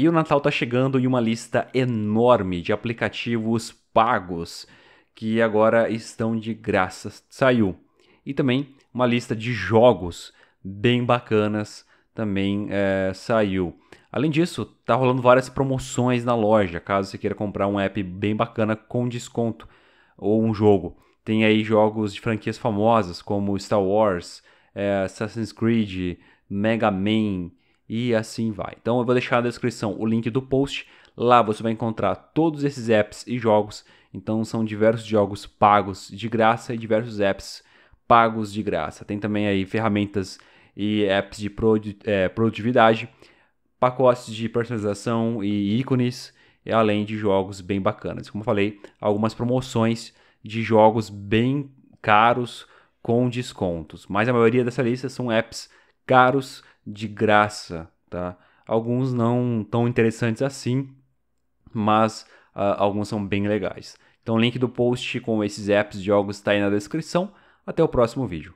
E o Natal está chegando e uma lista enorme de aplicativos pagos que agora estão de graça, saiu. E também uma lista de jogos bem bacanas também é, saiu. Além disso, tá rolando várias promoções na loja, caso você queira comprar um app bem bacana com desconto ou um jogo. Tem aí jogos de franquias famosas como Star Wars, é, Assassin's Creed, Mega Man, e assim vai. Então eu vou deixar na descrição o link do post. Lá você vai encontrar todos esses apps e jogos. Então são diversos jogos pagos de graça e diversos apps pagos de graça. Tem também aí ferramentas e apps de é, produtividade, pacotes de personalização e ícones, além de jogos bem bacanas. Como eu falei, algumas promoções de jogos bem caros com descontos. Mas a maioria dessa lista são apps caros de graça, tá? Alguns não tão interessantes assim, mas uh, alguns são bem legais. Então o link do post com esses apps de jogos está aí na descrição. Até o próximo vídeo.